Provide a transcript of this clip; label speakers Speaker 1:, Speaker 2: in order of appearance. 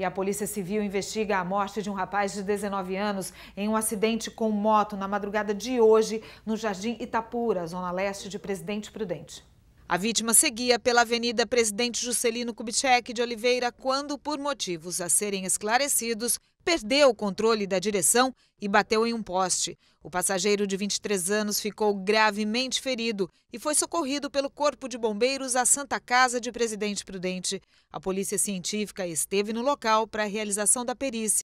Speaker 1: E a Polícia Civil investiga a morte de um rapaz de 19 anos em um acidente com moto na madrugada de hoje no Jardim Itapura, zona leste de Presidente Prudente. A vítima seguia pela Avenida Presidente Juscelino Kubitschek de Oliveira quando, por motivos a serem esclarecidos, perdeu o controle da direção e bateu em um poste. O passageiro de 23 anos ficou gravemente ferido e foi socorrido pelo Corpo de Bombeiros à Santa Casa de Presidente Prudente. A polícia científica esteve no local para a realização da perícia.